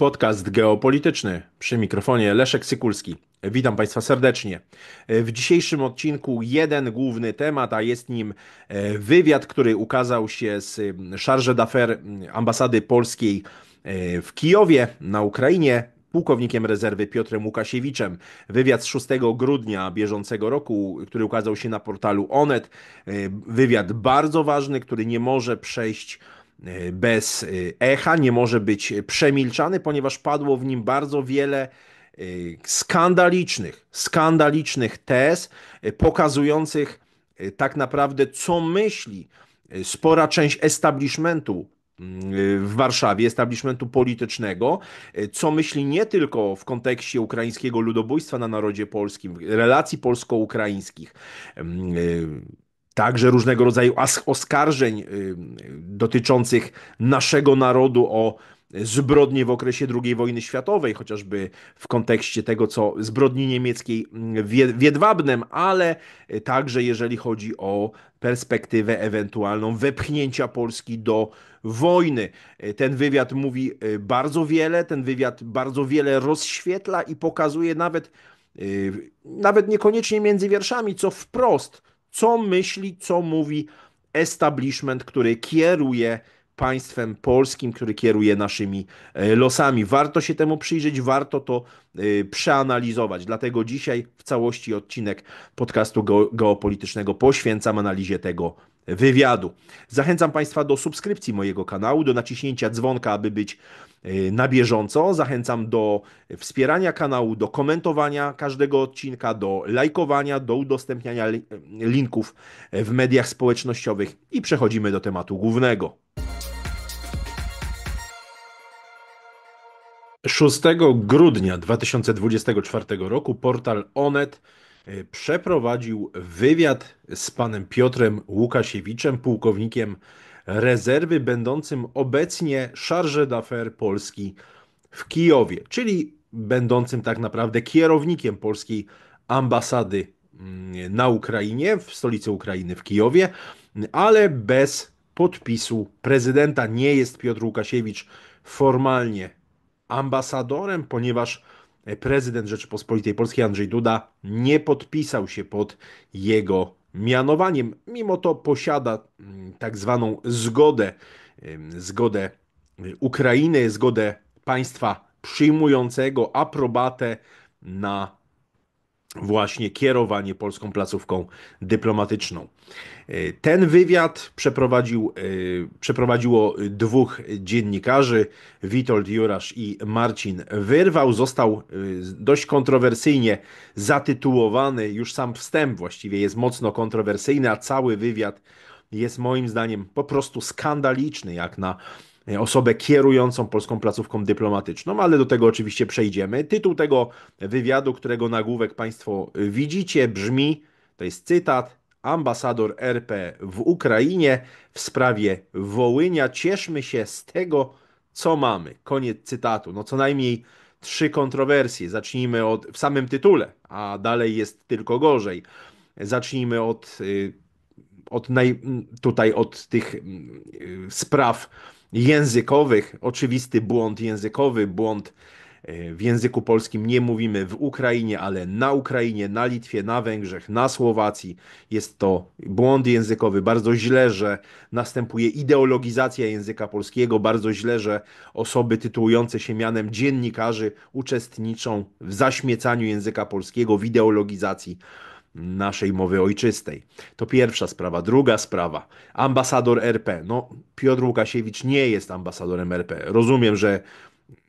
Podcast geopolityczny przy mikrofonie Leszek Sykulski. Witam Państwa serdecznie. W dzisiejszym odcinku jeden główny temat, a jest nim e, wywiad, który ukazał się z charge d'affaires ambasady polskiej e, w Kijowie na Ukrainie pułkownikiem rezerwy Piotrem Łukasiewiczem. Wywiad z 6 grudnia bieżącego roku, który ukazał się na portalu Onet. E, wywiad bardzo ważny, który nie może przejść E, bez e, echa, nie może być przemilczany, ponieważ padło w nim bardzo wiele e, skandalicznych, skandalicznych tez pokazujących tak naprawdę, co myśli spora część establishmentu mm, w Warszawie, establishmentu politycznego, co myśli nie tylko w kontekście ukraińskiego ludobójstwa na narodzie polskim, relacji polsko-ukraińskich, mm, także różnego rodzaju oskarżeń dotyczących naszego narodu o zbrodnie w okresie II wojny światowej, chociażby w kontekście tego, co zbrodni niemieckiej w Jedwabnem, ale y, także jeżeli chodzi o perspektywę ewentualną wepchnięcia Polski do wojny. Y, ten wywiad mówi y, bardzo wiele, ten wywiad bardzo wiele rozświetla i pokazuje nawet, nawet niekoniecznie między wierszami, co wprost – co myśli, co mówi establishment, który kieruje państwem polskim, który kieruje naszymi e, losami. Warto się temu przyjrzeć, warto to e, przeanalizować. Dlatego dzisiaj w całości odcinek podcastu geopolitycznego poświęcam analizie tego wywiadu. Zachęcam Państwa do subskrypcji mojego kanału, do naciśnięcia dzwonka, aby być e, na bieżąco. Zachęcam do wspierania kanału, do komentowania każdego odcinka, do lajkowania, do udostępniania linków w mediach społecznościowych i przechodzimy do tematu głównego. 6 grudnia 2024 roku portal Onet E, przeprowadził wywiad z panem Piotrem Łukasiewiczem, pułkownikiem rezerwy, będącym obecnie charge d'affaires Polski w Kijowie, czyli będącym tak naprawdę kierownikiem polskiej ambasady mm, na Ukrainie, w stolicy Ukrainy, w Kijowie, ale bez podpisu prezydenta. Nie jest Piotr Łukasiewicz formalnie ambasadorem, ponieważ E, prezydent Rzeczypospolitej Polskiej Andrzej Duda nie podpisał się pod jego mianowaniem. Mimo to posiada mm, tak zwaną zgodę, zgodę y, Ukrainy, zgodę państwa przyjmującego aprobatę na właśnie kierowanie polską placówką dyplomatyczną. E, ten wywiad przeprowadził, e, przeprowadziło dwóch dziennikarzy, Witold Jurasz i Marcin Wyrwał. Został e, dość kontrowersyjnie zatytułowany, już sam wstęp właściwie jest mocno kontrowersyjny, a cały wywiad jest moim zdaniem po prostu skandaliczny, jak na E, osobę kierującą polską placówką dyplomatyczną, ale do tego oczywiście przejdziemy. Tytuł tego wywiadu, którego nagłówek Państwo e, widzicie, brzmi, to jest cytat, ambasador RP w Ukrainie w sprawie Wołynia. Cieszmy się z tego, co mamy. Koniec cytatu. No co najmniej trzy kontrowersje. Zacznijmy od w samym tytule, a dalej jest tylko gorzej. Zacznijmy od, e, od naj, tutaj od tych spraw językowych, oczywisty błąd językowy, błąd e, w języku polskim nie mówimy w Ukrainie, ale na Ukrainie, na Litwie, na Węgrzech, na Słowacji. Jest to błąd językowy. Bardzo źle, że następuje ideologizacja języka polskiego. Bardzo źle, że osoby tytułujące się mianem dziennikarzy uczestniczą w zaśmiecaniu języka polskiego, w ideologizacji naszej mowy ojczystej. To pierwsza sprawa. Druga sprawa. Ambasador RP. No, Piotr Łukasiewicz nie jest ambasadorem RP. Rozumiem, że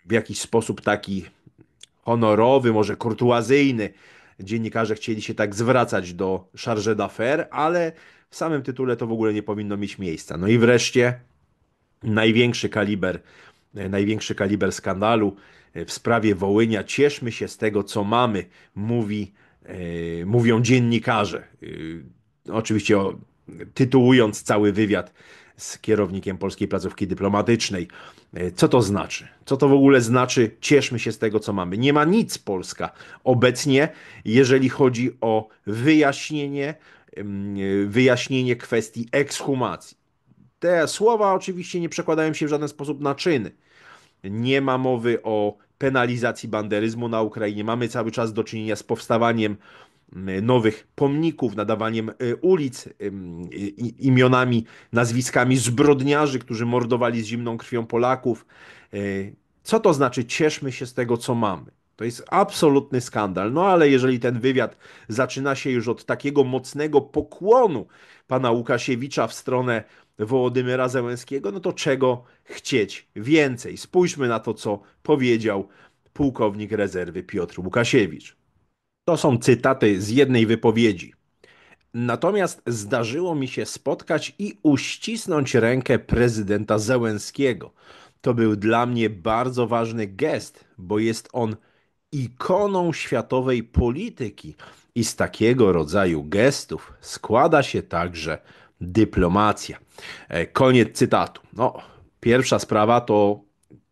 w jakiś sposób taki honorowy, może kurtuazyjny dziennikarze chcieli się tak zwracać do charge d'affaires, ale w samym tytule to w ogóle nie powinno mieć miejsca. No i wreszcie największy kaliber, największy kaliber skandalu w sprawie Wołynia. Cieszmy się z tego, co mamy, mówi E, mówią dziennikarze. E, oczywiście tytułując cały wywiad z kierownikiem polskiej placówki dyplomatycznej. E, co to znaczy? Co to w ogóle znaczy? Cieszmy się z tego, co mamy. Nie ma nic Polska obecnie, jeżeli chodzi o wyjaśnienie, mm, wyjaśnienie kwestii ekshumacji. Te słowa oczywiście nie przekładają się w żaden sposób na czyny. Nie ma mowy o penalizacji banderyzmu na Ukrainie. Mamy cały czas do czynienia z powstawaniem mm, nowych pomników, nadawaniem y, ulic, imionami, nazwiskami zbrodniarzy, którzy mordowali z zimną krwią Polaków. Y, co to znaczy cieszmy się z tego, co mamy? To jest absolutny skandal. No ale jeżeli ten wywiad zaczyna się już od takiego mocnego pokłonu pana Łukasiewicza w stronę Wołodymyra Zełenskiego, no to czego chcieć więcej? Spójrzmy na to, co powiedział pułkownik rezerwy Piotr Łukasiewicz. To są cytaty z jednej wypowiedzi. Natomiast zdarzyło mi się spotkać i uścisnąć rękę prezydenta Zełenskiego. To był dla mnie bardzo ważny gest, bo jest on ikoną światowej polityki i z takiego rodzaju gestów składa się także dyplomacja. E, koniec cytatu. No, pierwsza sprawa to,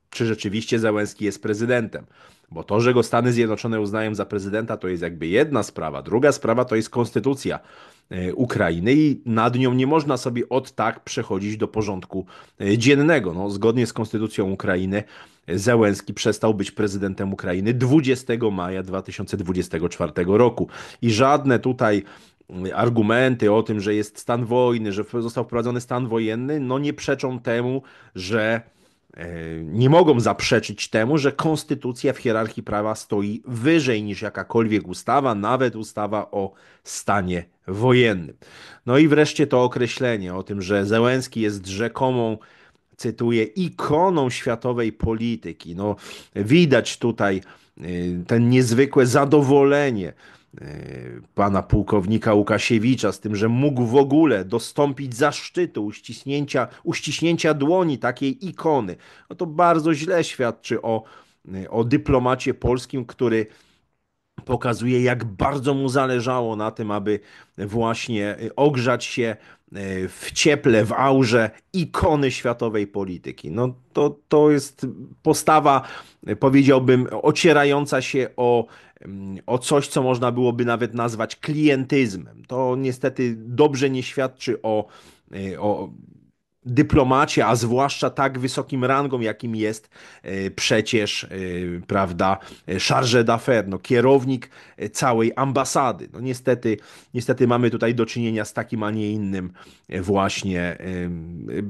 czy rzeczywiście Załęski jest prezydentem. Bo to, że go Stany Zjednoczone uznają za prezydenta, to jest jakby jedna sprawa. Druga sprawa to jest konstytucja e, Ukrainy i nad nią nie można sobie od tak przechodzić do porządku e, dziennego. No, zgodnie z konstytucją Ukrainy Zełenski przestał być prezydentem Ukrainy 20 maja 2024 roku. I żadne tutaj argumenty o tym, że jest stan wojny, że został wprowadzony stan wojenny, no nie przeczą temu, że e, nie mogą zaprzeczyć temu, że konstytucja w hierarchii prawa stoi wyżej niż jakakolwiek ustawa, nawet ustawa o stanie wojennym. No i wreszcie to określenie o tym, że Zełenski jest rzekomą, cytuję, ikoną światowej polityki. No widać tutaj e, ten niezwykłe zadowolenie E, pana pułkownika Łukasiewicza, z tym, że mógł w ogóle dostąpić zaszczytu uściśnięcia, uściśnięcia dłoni takiej ikony. No to bardzo źle świadczy o, e, o dyplomacie polskim, który pokazuje, jak bardzo mu zależało na tym, aby właśnie ogrzać się E, w cieple, w aurze ikony światowej polityki. No to, to jest postawa, e, powiedziałbym, ocierająca się o, mm, o coś, co można byłoby nawet nazwać klientyzmem. To niestety dobrze nie świadczy o, e, o dyplomacie, a zwłaszcza tak wysokim rangą, jakim jest e, przecież, e, prawda, e, charge d'affaires, no, kierownik całej ambasady. No niestety, niestety mamy tutaj do czynienia z takim, a nie innym właśnie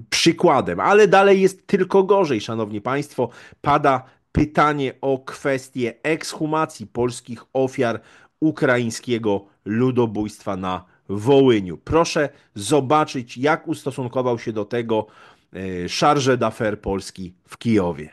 przykładem, ale dalej jest tylko gorzej, szanowni państwo. Pada pytanie o kwestię ekshumacji polskich ofiar ukraińskiego ludobójstwa na Wołyniu. Proszę zobaczyć, jak ustosunkował się do tego e, szarże d'affaires Polski w Kijowie.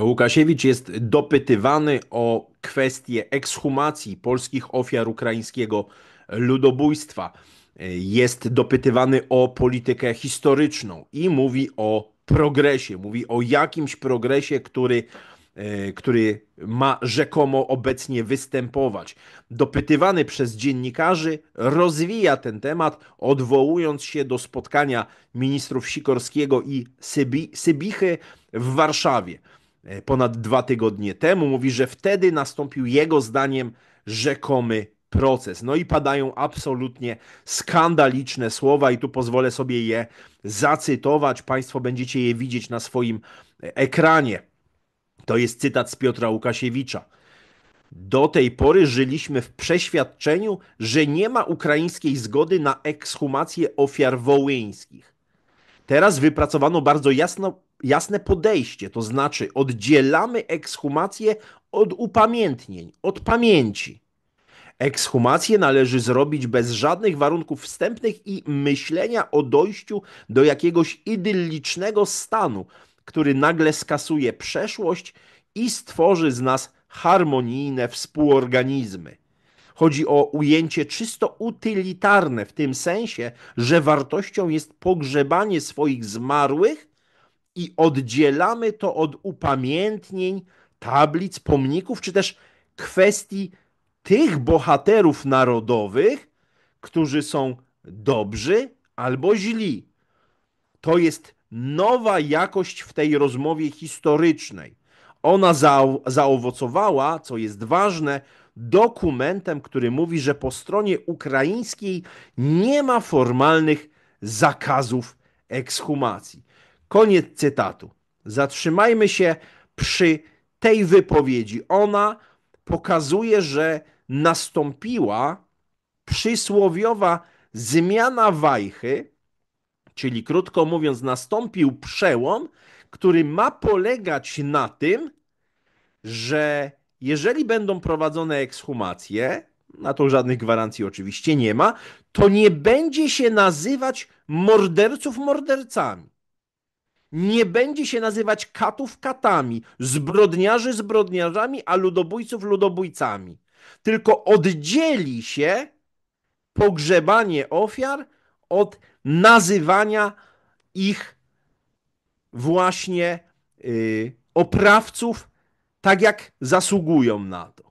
Łukasiewicz jest dopytywany o kwestię ekshumacji polskich ofiar ukraińskiego ludobójstwa. E, jest dopytywany o politykę historyczną i mówi o progresie, mówi o jakimś progresie, który E, który ma rzekomo obecnie występować. Dopytywany przez dziennikarzy, rozwija ten temat, odwołując się do spotkania ministrów Sikorskiego i Sybi Sybichy w Warszawie e, ponad dwa tygodnie temu. Mówi, że wtedy nastąpił jego zdaniem rzekomy proces. No i padają absolutnie skandaliczne słowa, i tu pozwolę sobie je zacytować. Państwo będziecie je widzieć na swoim e, ekranie. To jest cytat z Piotra Łukasiewicza. Do tej pory żyliśmy w przeświadczeniu, że nie ma ukraińskiej zgody na ekshumację ofiar wołyńskich. Teraz wypracowano bardzo jasno, jasne podejście, to znaczy oddzielamy ekshumację od upamiętnień, od pamięci. Ekshumację należy zrobić bez żadnych warunków wstępnych i myślenia o dojściu do jakiegoś idyllicznego stanu, który nagle skasuje przeszłość i stworzy z nas harmonijne współorganizmy. Chodzi o ujęcie czysto utylitarne, w tym sensie, że wartością jest pogrzebanie swoich zmarłych i oddzielamy to od upamiętnień, tablic, pomników, czy też kwestii tych bohaterów narodowych, którzy są dobrzy albo źli. To jest nowa jakość w tej rozmowie historycznej. Ona zaowocowała, co jest ważne, dokumentem, który mówi, że po stronie ukraińskiej nie ma formalnych zakazów ekshumacji. Koniec cytatu. Zatrzymajmy się przy tej wypowiedzi. Ona pokazuje, że nastąpiła przysłowiowa zmiana wajchy Czyli krótko mówiąc, nastąpił przełom, który ma polegać na tym, że jeżeli będą prowadzone ekshumacje, na to żadnych gwarancji oczywiście nie ma, to nie będzie się nazywać morderców mordercami. Nie będzie się nazywać katów katami, zbrodniarzy zbrodniarzami, a ludobójców ludobójcami. Tylko oddzieli się pogrzebanie ofiar od nazywania ich właśnie y, oprawców tak, jak zasługują na to.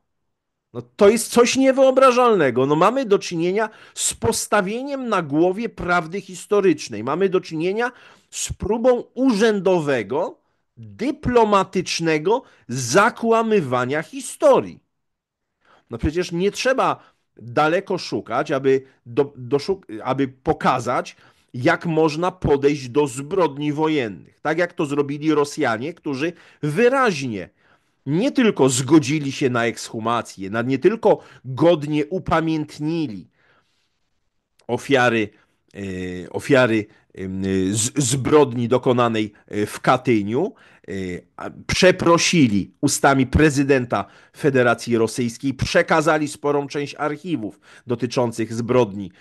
No, to jest coś niewyobrażalnego. No, mamy do czynienia z postawieniem na głowie prawdy historycznej. Mamy do czynienia z próbą urzędowego, dyplomatycznego zakłamywania historii. No przecież nie trzeba daleko szukać, aby, do, aby pokazać, jak można podejść do zbrodni wojennych. Tak jak to zrobili Rosjanie, którzy wyraźnie nie tylko zgodzili się na ekshumację, na, nie tylko godnie upamiętnili ofiary, e, ofiary Y, zbrodni dokonanej y, w Katyniu, y, przeprosili ustami prezydenta Federacji Rosyjskiej, przekazali sporą część archiwów dotyczących zbrodni,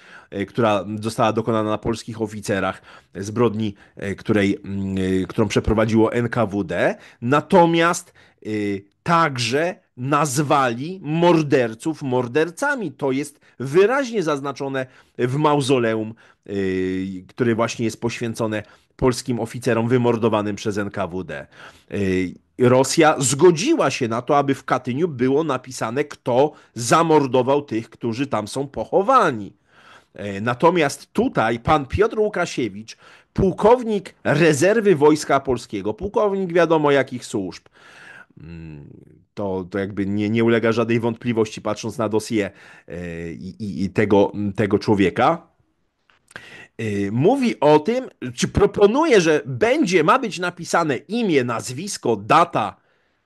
która została dokonana na polskich oficerach, zbrodni, której, mm, którą przeprowadziło NKWD. Natomiast także nazwali morderców mordercami. To jest wyraźnie zaznaczone w mauzoleum, yy, które właśnie jest poświęcone polskim oficerom wymordowanym przez NKWD. Yy, Rosja zgodziła się na to, aby w Katyniu było napisane, kto zamordował tych, którzy tam są pochowani. Y, natomiast tutaj pan Piotr Łukasiewicz, pułkownik rezerwy Wojska Polskiego, pułkownik wiadomo jakich służb, to, to jakby nie, nie ulega żadnej wątpliwości, patrząc na dosie e, i, i tego, tego człowieka e, mówi o tym, czy proponuje, że będzie, ma być napisane imię, nazwisko, data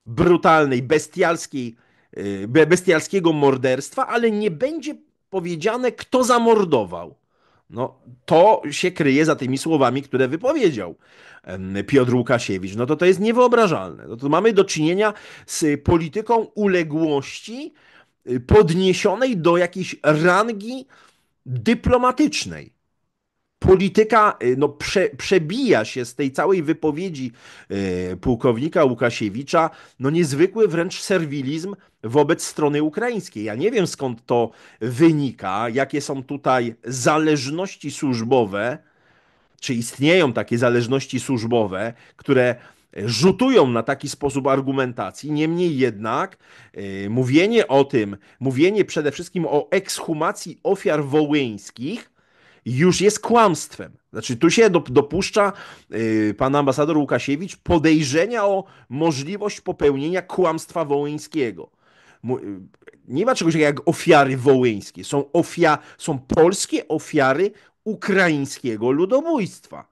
brutalnej, bestialskiej, e, bestialskiego morderstwa, ale nie będzie powiedziane, kto zamordował. No, to się kryje za tymi słowami, które wypowiedział Piotr Łukasiewicz. No to to jest niewyobrażalne. No to mamy do czynienia z polityką uległości y, podniesionej do jakiejś rangi dyplomatycznej polityka y, no, prze, przebija się z tej całej wypowiedzi y, pułkownika Łukasiewicza, no niezwykły wręcz serwilizm wobec strony ukraińskiej. Ja nie wiem skąd to wynika, jakie są tutaj zależności służbowe, czy istnieją takie zależności służbowe, które rzutują na taki sposób argumentacji. Niemniej jednak y, mówienie o tym, mówienie przede wszystkim o ekshumacji ofiar wołyńskich już jest kłamstwem. Znaczy, tu się dopuszcza y, pan ambasador Łukasiewicz podejrzenia o możliwość popełnienia kłamstwa wołyńskiego. Y, nie ma czegoś takiego jak ofiary wołyńskie. Są, ofia są polskie ofiary ukraińskiego ludobójstwa.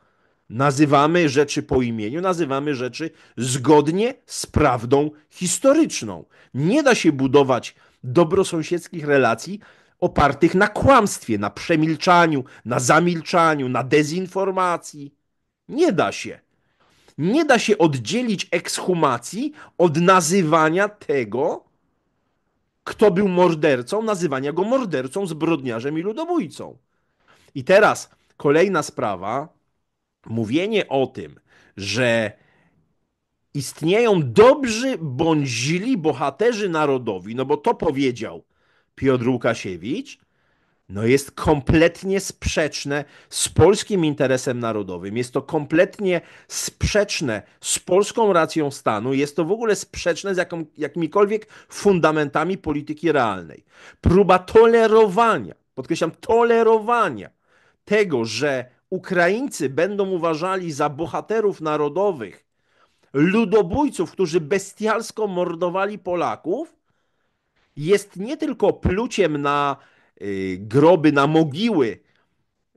Nazywamy rzeczy po imieniu, nazywamy rzeczy zgodnie z prawdą historyczną. Nie da się budować dobrosąsiedzkich relacji opartych na kłamstwie, na przemilczaniu, na zamilczaniu, na dezinformacji. Nie da się. Nie da się oddzielić ekshumacji od nazywania tego, kto był mordercą, nazywania go mordercą, zbrodniarzem i ludobójcą. I teraz kolejna sprawa. Mówienie o tym, że istnieją dobrzy bądź źli bohaterzy narodowi, no bo to powiedział Piotr Łukasiewicz, no jest kompletnie sprzeczne z polskim interesem narodowym, jest to kompletnie sprzeczne z polską racją stanu, jest to w ogóle sprzeczne z jaką, jakimikolwiek fundamentami polityki realnej. Próba tolerowania, podkreślam, tolerowania tego, że Ukraińcy będą uważali za bohaterów narodowych ludobójców, którzy bestialsko mordowali Polaków, jest nie tylko pluciem na y, groby, na mogiły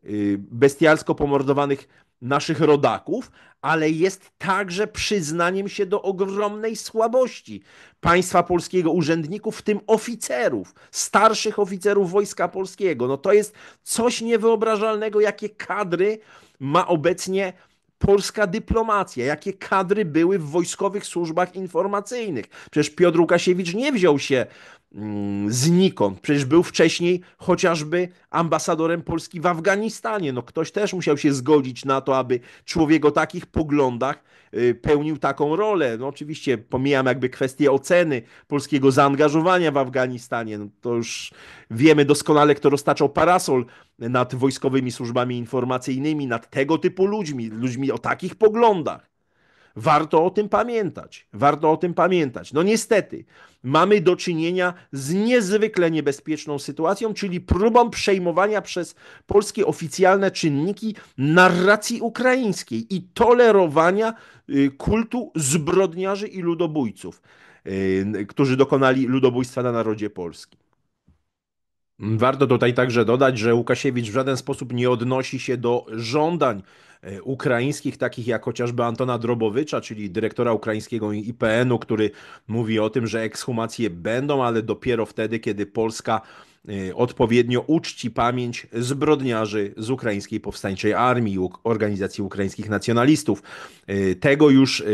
y, bestialsko pomordowanych naszych rodaków, ale jest także przyznaniem się do ogromnej słabości państwa polskiego, urzędników, w tym oficerów, starszych oficerów Wojska Polskiego. No to jest coś niewyobrażalnego, jakie kadry ma obecnie polska dyplomacja, jakie kadry były w wojskowych służbach informacyjnych. Przecież Piotr Łukasiewicz nie wziął się Mm, znikąd. Przecież był wcześniej chociażby ambasadorem Polski w Afganistanie. No ktoś też musiał się zgodzić na to, aby człowiek o takich poglądach y, pełnił taką rolę. No oczywiście pomijam jakby kwestię oceny polskiego zaangażowania w Afganistanie. No to już wiemy doskonale, kto roztaczał parasol nad wojskowymi służbami informacyjnymi, nad tego typu ludźmi, ludźmi o takich poglądach. Warto o tym pamiętać. Warto o tym pamiętać. No niestety, mamy do czynienia z niezwykle niebezpieczną sytuacją, czyli próbą przejmowania przez polskie oficjalne czynniki narracji ukraińskiej i tolerowania y, kultu zbrodniarzy i ludobójców, y, którzy dokonali ludobójstwa na narodzie polskim. Warto tutaj także dodać, że Łukasiewicz w żaden sposób nie odnosi się do żądań e, ukraińskich, takich jak chociażby Antona Drobowicza, czyli dyrektora ukraińskiego IPN-u, który mówi o tym, że ekshumacje będą, ale dopiero wtedy, kiedy Polska E, odpowiednio uczci pamięć zbrodniarzy z ukraińskiej powstańczej armii, organizacji ukraińskich nacjonalistów. E, tego już e,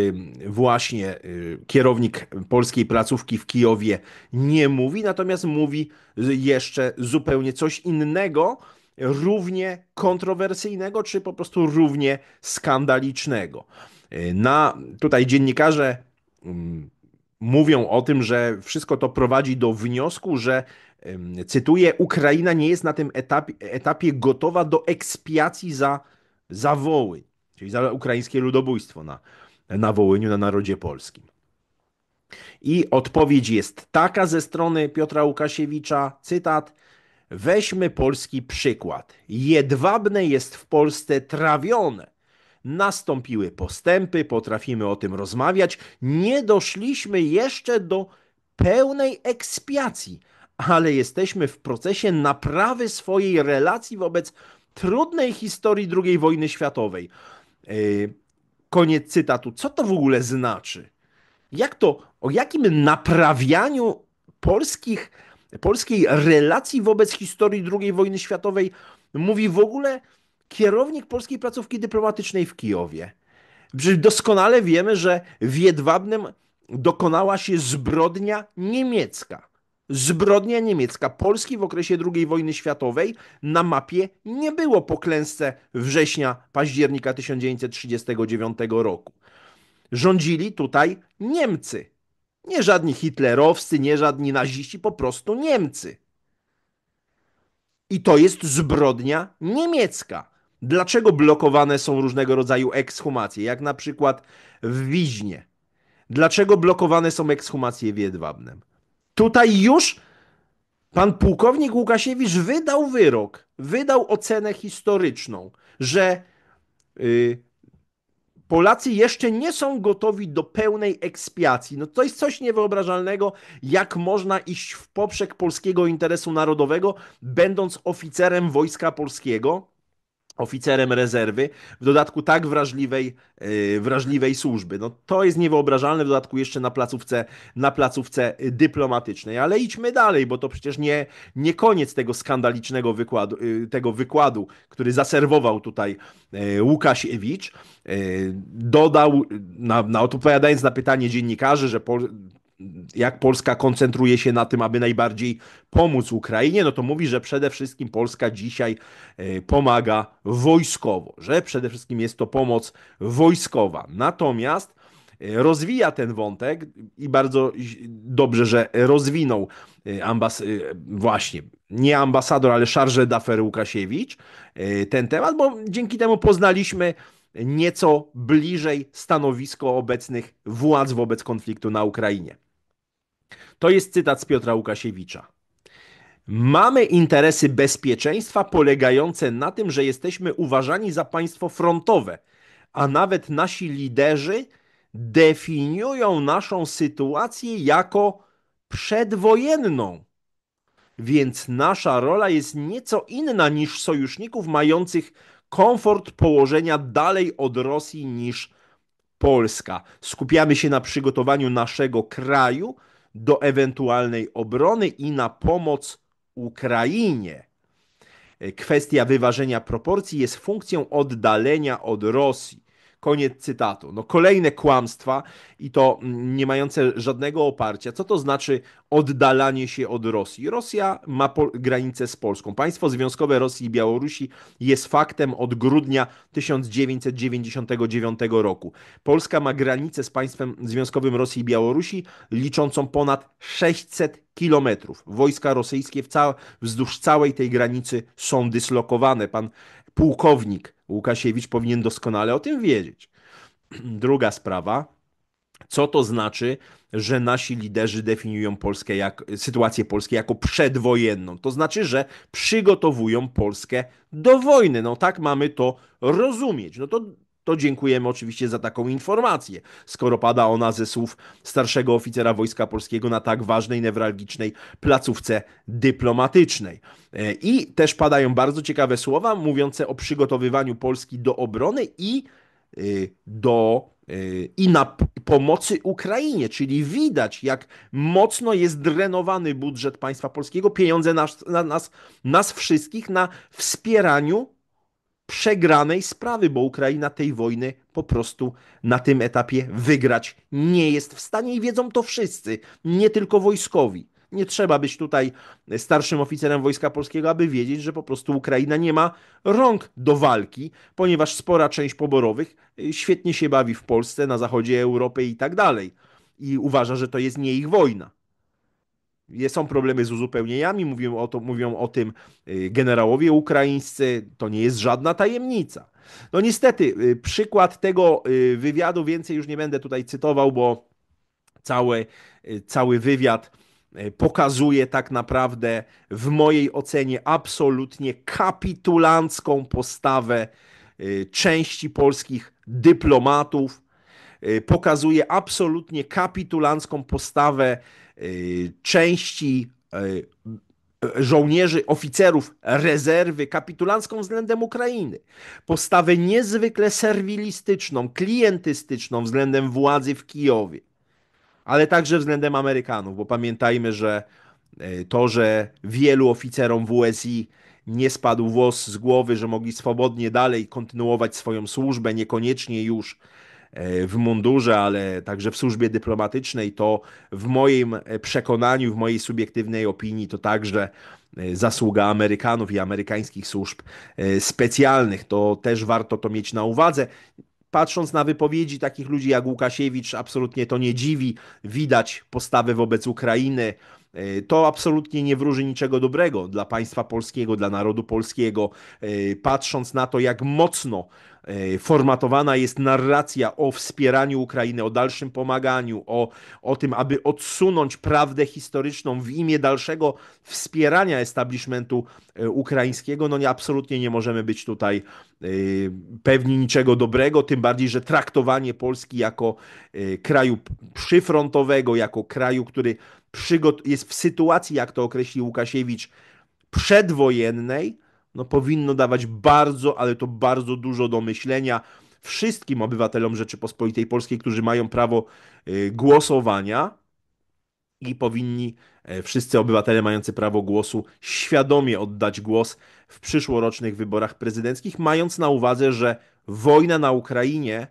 właśnie kierownik polskiej placówki w Kijowie nie mówi, natomiast mówi jeszcze zupełnie coś innego, równie kontrowersyjnego, czy po prostu równie skandalicznego. Na tutaj dziennikarze mm, mówią o tym, że wszystko to prowadzi do wniosku, że cytuję, Ukraina nie jest na tym etapie, etapie gotowa do ekspiacji za, za woły, czyli za ukraińskie ludobójstwo na, na Wołyniu, na narodzie polskim. I odpowiedź jest taka ze strony Piotra Łukasiewicza, cytat, weźmy polski przykład. Jedwabne jest w Polsce trawione, nastąpiły postępy, potrafimy o tym rozmawiać. Nie doszliśmy jeszcze do pełnej ekspiacji, ale jesteśmy w procesie naprawy swojej relacji wobec trudnej historii II wojny światowej. E, koniec cytatu. Co to w ogóle znaczy? Jak to, o jakim naprawianiu polskich, polskiej relacji wobec historii II wojny światowej mówi w ogóle kierownik polskiej placówki dyplomatycznej w Kijowie. doskonale wiemy, że w Jedwabnym dokonała się zbrodnia niemiecka. Zbrodnia niemiecka. Polski w okresie II wojny światowej na mapie nie było po klęsce września, października 1939 roku. Rządzili tutaj Niemcy. Nie żadni hitlerowscy, nie żadni naziści, po prostu Niemcy. I to jest zbrodnia niemiecka. Dlaczego blokowane są różnego rodzaju ekshumacje, jak na przykład w Wiźnie? Dlaczego blokowane są ekshumacje w Jedwabnem? Tutaj już pan pułkownik Łukasiewicz wydał wyrok, wydał ocenę historyczną, że yy, Polacy jeszcze nie są gotowi do pełnej ekspiacji. No to jest coś niewyobrażalnego, jak można iść w poprzek polskiego interesu narodowego, będąc oficerem Wojska Polskiego oficerem rezerwy, w dodatku tak wrażliwej, yy, wrażliwej służby. No to jest niewyobrażalne, w dodatku jeszcze na placówce, na placówce y, dyplomatycznej. Ale idźmy dalej, bo to przecież nie, nie koniec tego skandalicznego wykładu, yy, tego wykładu, który zaserwował tutaj yy, Łukasiewicz. Y, dodał, na, na odpowiadając na pytanie dziennikarzy, że jak Polska koncentruje się na tym, aby najbardziej pomóc Ukrainie, no to mówi, że przede wszystkim Polska dzisiaj e, pomaga wojskowo, że przede wszystkim jest to pomoc wojskowa. Natomiast e, rozwija ten wątek i bardzo dobrze, że rozwinął e, ambas właśnie nie ambasador, ale szarże Dafer Łukasiewicz ten temat, bo dzięki temu poznaliśmy nieco bliżej stanowisko obecnych władz wobec konfliktu na Ukrainie. To jest cytat z Piotra Łukasiewicza. Mamy interesy bezpieczeństwa polegające na tym, że jesteśmy uważani za państwo frontowe, a nawet nasi liderzy definiują naszą sytuację jako przedwojenną. Więc nasza rola jest nieco inna niż sojuszników mających komfort położenia dalej od Rosji niż Polska. Skupiamy się na przygotowaniu naszego kraju do ewentualnej obrony i na pomoc Ukrainie. Kwestia wyważenia proporcji jest funkcją oddalenia od Rosji. Koniec cytatu. No kolejne kłamstwa i to mm, nie mające żadnego oparcia. Co to znaczy oddalanie się od Rosji? Rosja ma granicę z Polską. Państwo Związkowe Rosji i Białorusi jest faktem od grudnia 1999 roku. Polska ma granicę z państwem Związkowym Rosji i Białorusi liczącą ponad 600 kilometrów. Wojska rosyjskie wzdłuż całej tej granicy są dyslokowane. Pan pułkownik Łukasiewicz powinien doskonale o tym wiedzieć. Druga sprawa, co to znaczy, że nasi liderzy definiują Polskę jak, sytuację Polski jako przedwojenną. To znaczy, że przygotowują Polskę do wojny. No tak mamy to rozumieć. No to to dziękujemy oczywiście za taką informację, skoro pada ona ze słów starszego oficera Wojska Polskiego na tak ważnej, newralgicznej placówce dyplomatycznej. E, I też padają bardzo ciekawe słowa mówiące o przygotowywaniu Polski do obrony i e, do e, i na pomocy Ukrainie, czyli widać, jak mocno jest drenowany budżet państwa polskiego, pieniądze nas, na nas, nas wszystkich na wspieraniu przegranej sprawy, bo Ukraina tej wojny po prostu na tym etapie wygrać nie jest w stanie i wiedzą to wszyscy, nie tylko wojskowi. Nie trzeba być tutaj starszym oficerem Wojska Polskiego, aby wiedzieć, że po prostu Ukraina nie ma rąk do walki, ponieważ spora część poborowych y, świetnie się bawi w Polsce, na zachodzie Europy i tak dalej. I uważa, że to jest nie ich wojna są problemy z uzupełnieniami, mówią o, to, mówią o tym y, generałowie ukraińscy, to nie jest żadna tajemnica. No niestety, y, przykład tego y, wywiadu, więcej już nie będę tutaj cytował, bo cały, cały wywiad pokazuje tak naprawdę w mojej ocenie absolutnie kapitulancką postawę części polskich dyplomatów, Y, pokazuje absolutnie kapitulancką postawę y, części y, żołnierzy, oficerów rezerwy kapitulancką względem Ukrainy, postawę niezwykle serwilistyczną, klientystyczną względem władzy w Kijowie, ale także względem Amerykanów, bo pamiętajmy, że to, że wielu oficerom WSI nie spadł włos z głowy, że mogli swobodnie dalej kontynuować swoją służbę, niekoniecznie już E, w mundurze, ale także w służbie dyplomatycznej, to w moim e, przekonaniu, w mojej subiektywnej opinii, to także e, zasługa Amerykanów i amerykańskich służb specjalnych. To też warto to mieć na uwadze patrząc na wypowiedzi takich ludzi jak Łukasiewicz, absolutnie to nie dziwi. Widać postawę wobec Ukrainy, E, to absolutnie nie wróży niczego dobrego dla państwa polskiego, dla narodu polskiego, e, patrząc na to, jak mocno e, formatowana jest narracja o wspieraniu Ukrainy, o dalszym pomaganiu, o, o tym, aby odsunąć prawdę historyczną w imię dalszego wspierania establishmentu ukraińskiego, no nie, absolutnie nie możemy być tutaj pewni niczego dobrego, tym bardziej, że traktowanie Polski jako kraju przyfrontowego, jako kraju, który przygot- jest w sytuacji, jak to określił Łukasiewicz, przedwojennej, no powinno dawać bardzo, ale to bardzo dużo do myślenia wszystkim obywatelom Rzeczypospolitej Polskiej, którzy mają prawo y, głosowania i powinni e, wszyscy obywatele mający prawo głosu świadomie oddać głos w przyszłorocznych wyborach prezydenckich, mając na uwadze, że wojna na Ukrainie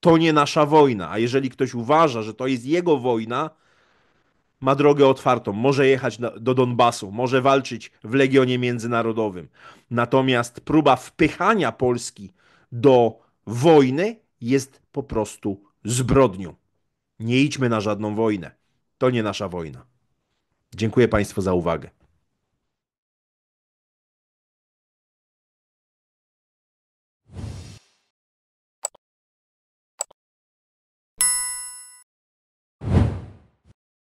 to nie nasza wojna, a jeżeli ktoś uważa, że to jest jego wojna, ma drogę otwartą, może jechać do Donbasu, może walczyć w Legionie Międzynarodowym. Natomiast próba wpychania Polski do wojny jest po prostu zbrodnią. Nie idźmy na żadną wojnę. To nie nasza wojna. Dziękuję Państwu za uwagę.